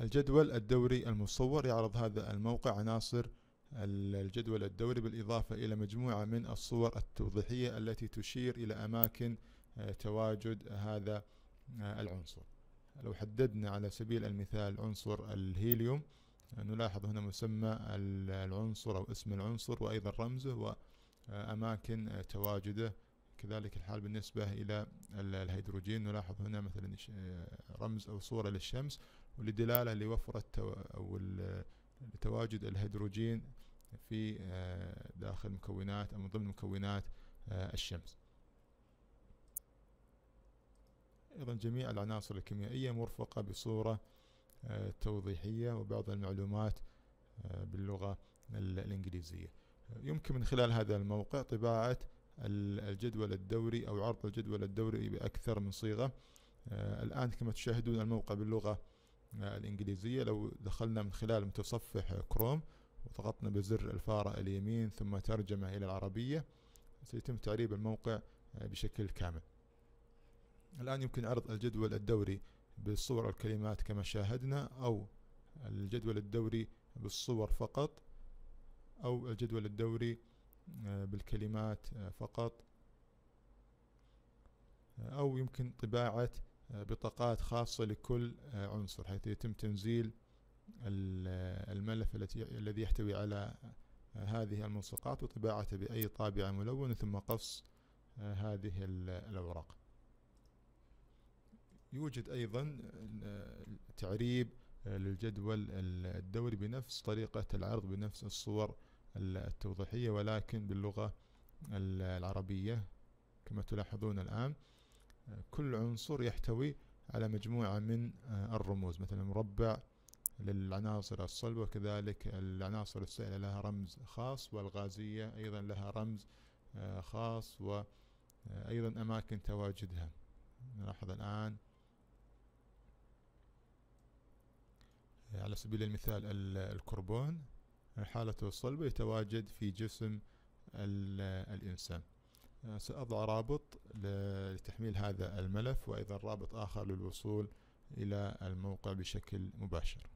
الجدول الدوري المصور يعرض هذا الموقع عناصر الجدول الدوري بالإضافة إلى مجموعة من الصور التوضيحية التي تشير إلى أماكن آه، تواجد هذا آه، العنصر لو حددنا على سبيل المثال عنصر الهيليوم آه، نلاحظ هنا مسمى العنصر أو اسم العنصر وأيضا رمزه وأماكن تواجده كذلك الحال بالنسبة إلى الهيدروجين نلاحظ هنا مثلا رمز أو صورة للشمس ولدلالة لوفرة أو لتواجد الهيدروجين في آه، داخل مكونات أو من ضمن مكونات آه، الشمس أيضا جميع العناصر الكيميائية مرفقة بصورة آه، توضيحية وبعض المعلومات باللغة الإنجليزية يمكن من خلال هذا الموقع طباعة الجدول الدوري أو عرض الجدول الدوري بأكثر من صيغة الآن كما تشاهدون الموقع باللغة آه، الإنجليزية لو دخلنا من خلال متصفح كروم وضغطنا بزر الفارة اليمين ثم ترجمة إلى العربية سيتم تعريب الموقع آه، بشكل كامل الآن يمكن عرض الجدول الدوري بالصور والكلمات كما شاهدنا أو الجدول الدوري بالصور فقط أو الجدول الدوري آه، بالكلمات فقط أو يمكن طباعة آه، بطاقات خاصة لكل آه، عنصر حيث يتم تنزيل آه، الملف الذي يحتوي على هذه الملصقات وطباعته بأي طابعة ملونة ثم قص هذه الأوراق يوجد أيضا تعريب للجدول الدوري بنفس طريقة العرض بنفس الصور التوضيحية ولكن باللغة العربية كما تلاحظون الآن كل عنصر يحتوي على مجموعة من آه، الرموز مثلا مربع للعناصر الصلبة وكذلك العناصر السائلة لها رمز خاص والغازية أيضا لها رمز آه، خاص وأيضا آه، أماكن تواجدها نلاحظ الآن على سبيل المثال الكربون حالته الصلبة يتواجد في جسم الإنسان آه، سأضع رابط لتحميل هذا الملف وأيضا رابط آخر للوصول إلى الموقع بشكل مباشر